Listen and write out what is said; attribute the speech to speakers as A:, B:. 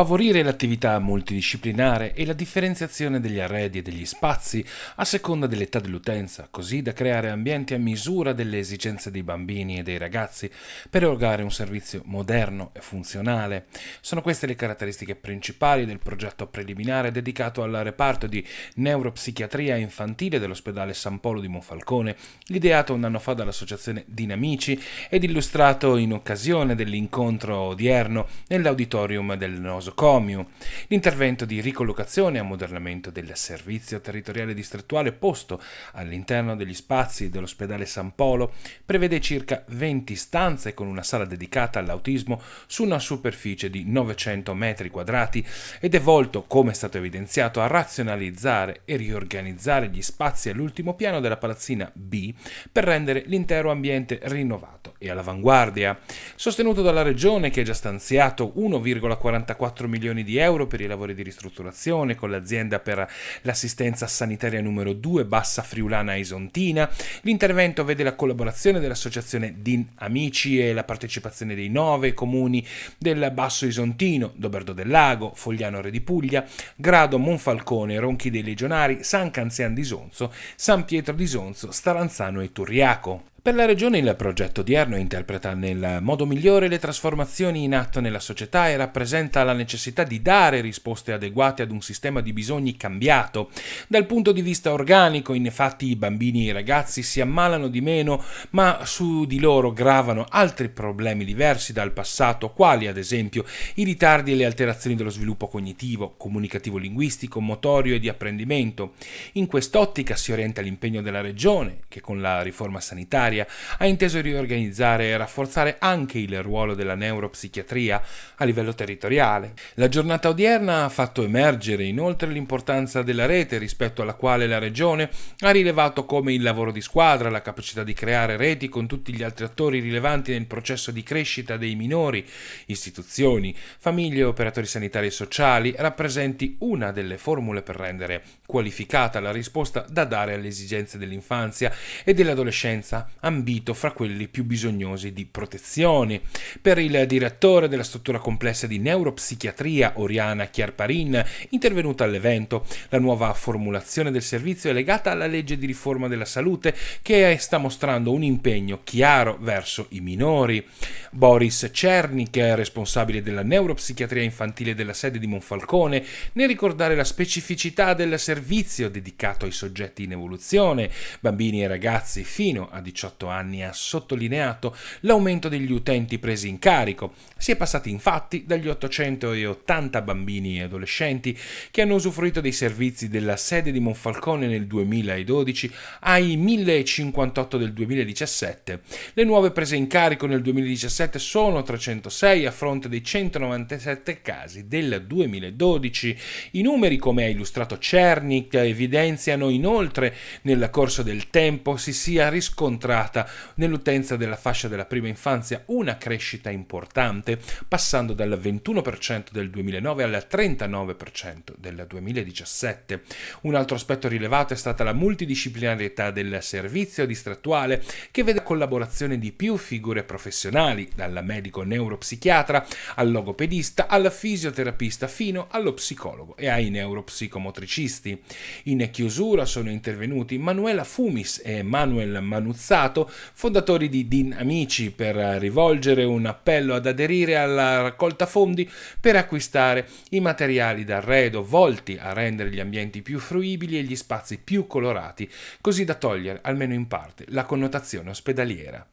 A: favorire l'attività multidisciplinare e la differenziazione degli arredi e degli spazi a seconda dell'età dell'utenza, così da creare ambienti a misura delle esigenze dei bambini e dei ragazzi per erogare un servizio moderno e funzionale. Sono queste le caratteristiche principali del progetto preliminare dedicato al reparto di neuropsichiatria infantile dell'ospedale San Polo di Monfalcone, ideato un anno fa dall'associazione Dinamici ed illustrato in occasione dell'incontro odierno nell'auditorium del Noso nosocomium, l'intervento di ricollocazione e ammodernamento del servizio territoriale distrettuale posto all'interno degli spazi dell'ospedale San Polo prevede circa 20 stanze con una sala dedicata all'autismo su una superficie di 900 metri quadrati ed è volto, come è stato evidenziato, a razionalizzare e riorganizzare gli spazi all'ultimo piano della palazzina B per rendere l'intero ambiente rinnovato e all'avanguardia, sostenuto dalla Regione che ha già stanziato 1,44 milioni di euro per i lavori di ristrutturazione con l'azienda per l'assistenza sanitaria numero 2 Bassa Friulana Isontina. L'intervento vede la collaborazione dell'associazione DIN Amici e la partecipazione dei nove comuni del Basso Isontino, Doberdo del Lago, Fogliano Re di Puglia, Grado Monfalcone, Ronchi dei Legionari, San Canzian di Sonzo, San Pietro di Sonzo, Staranzano e Turriaco. Per la Regione il progetto odierno interpreta nel modo migliore le trasformazioni in atto nella società e rappresenta la necessità di dare risposte adeguate ad un sistema di bisogni cambiato. Dal punto di vista organico, infatti, i bambini e i ragazzi si ammalano di meno, ma su di loro gravano altri problemi diversi dal passato, quali ad esempio i ritardi e le alterazioni dello sviluppo cognitivo, comunicativo-linguistico, motorio e di apprendimento. In quest'ottica si orienta l'impegno della Regione, che con la riforma sanitaria veterinaria ha inteso riorganizzare e rafforzare anche il ruolo della neuropsichiatria a livello territoriale. La giornata odierna ha fatto emergere inoltre l'importanza della rete rispetto alla quale la Regione ha rilevato come il lavoro di squadra, la capacità di creare reti con tutti gli altri attori rilevanti nel processo di crescita dei minori, istituzioni, famiglie, operatori sanitari e sociali, rappresenti una delle formule per rendere qualificata la risposta da dare alle esigenze dell'infanzia e dell'adolescenza, ambito fra quelli più bisognosi di protezione. Per il direttore della struttura complessa di neuropsichiatria Oriana Chiarparin, intervenuta all'evento, la nuova formulazione del servizio è legata alla legge di riforma della salute che sta mostrando un impegno chiaro verso i minori. Boris Cernik, responsabile della neuropsichiatria infantile della sede di Monfalcone, nel ricordare la specificità del servizio dedicato ai soggetti in evoluzione, bambini e ragazzi fino a 18 18 anni ha sottolineato l'aumento degli utenti presi in carico. Si è passati infatti dagli 880 bambini e adolescenti che hanno usufruito dei servizi della sede di Monfalcone nel 2012 ai 1058 del 2017. Le nuove prese in carico nel 2017 sono 306 a fronte dei 197 casi del 2012. I numeri, come ha illustrato Cernic, evidenziano inoltre nel corso del tempo si sia riscontrato registrata nell'utenza della fascia della prima infanzia una crescita importante, passando dal 21% del 2009 al 39% del 2017. Un altro aspetto rilevato è stata la multidisciplinarietà del servizio distrattuale, che vede collaborazione di più figure professionali, dal medico neuropsichiatra al logopedista al fisioterapista fino allo psicologo e ai neuropsicomotricisti. In chiusura sono intervenuti Manuela Fumis e Manuel Manuzzato passato, fondatori di Din Amici, per rivolgere un appello ad aderire alla raccolta fondi per acquistare i materiali d'arredo volti a rendere gli ambienti più fruibili e gli spazi più colorati, così da togliere, almeno in parte, la connotazione ospedaliera.